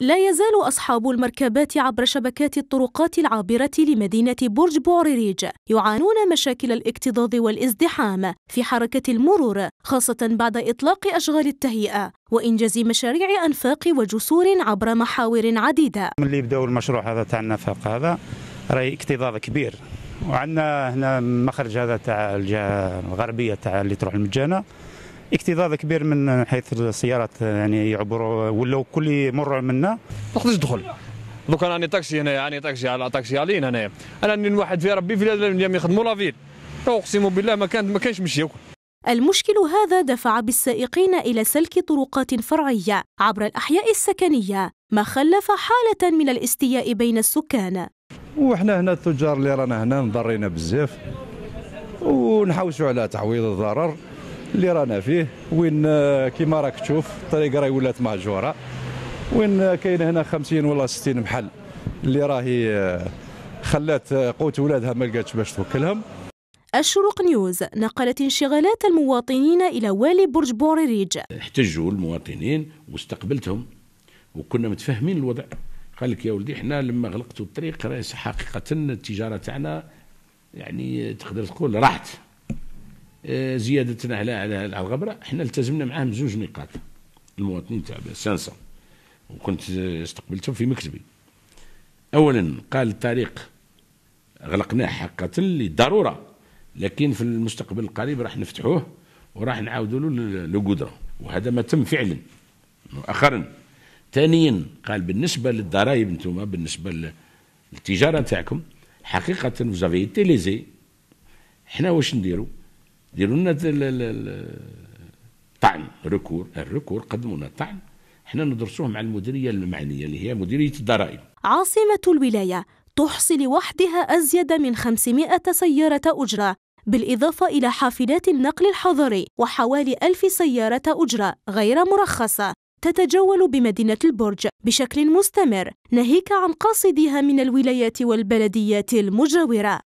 لا يزال أصحاب المركبات عبر شبكات الطرقات العابرة لمدينة برج بوعريريج يعانون مشاكل الاكتضاض والازدحام في حركة المرور خاصة بعد إطلاق أشغال التهيئة وإنجاز مشاريع أنفاق وجسور عبر محاور عديدة من اللي بدأوا المشروع هذا تاع النفاق هذا راي اكتضاض كبير وعندنا هنا مخرج هذا تاع الجهة الغربية تاع اللي تروح المجانة اكتظاظ كبير من حيث السيارات يعني يعبروا ولاو كل مره منا ما تقدرش تدخل دوكا راني تاكسي هنايا راني تاكسي على تاكسي علينا هنايا انا راني واحد في ربي في اليوم يخدموا لافيل اقسم بالله ما كان ما كانش مشي المشكل هذا دفع بالسائقين إلى سلك طرقات فرعية عبر الأحياء السكنية ما خلف حالة من الاستياء بين السكان وحنا هنا التجار اللي رانا هنا مضرينا بزاف ونحوسوا على تعويض الضرر اللي رانا فيه وين آه، كيما راك تشوف الطريق راهي ولات مهجوره وين آه، كاين هنا 50 ولا 60 محل اللي راهي آه، خلات قوت ولادها ما لقاتش باش توكلهم الشروق نيوز نقلت انشغالات المواطنين إلى والي برج بوريريج احتجوا المواطنين واستقبلتهم وكنا متفاهمين الوضع قال لك يا ولدي احنا لما غلقتوا الطريق حقيقة التجارة تاعنا يعني تقدر تقول راحت آه، زيادتنا على على الغبرة حنا التزمنا معاهم زوج نقاط المواطنين تاع سانسا وكنت استقبلتهم في مكتبي أولا قال الطريق غلقناه حقا للضرورة لكن في المستقبل القريب راح نفتحوه وراح نعاودوا له لو قدرة وهذا ما تم فعلا مؤخرا ثانيا قال بالنسبة للضرائب انتم بالنسبة للتجارة تاعكم حقيقة فوزافي تيليزي حنا واش نديرو ديروا لنا الطعن ركور الركور قدموا لنا الطعن احنا ندرسوه مع المديريه المعنيه اللي هي مديريه الضرائب عاصمه الولايه تحصي لوحدها ازيد من 500 سياره اجره بالإضافة إلى حافلات النقل الحضري وحوالي ألف سيارة أجرة غير مرخصة تتجول بمدينة البرج بشكل مستمر ناهيك عن قاصديها من الولايات والبلديات المجاورة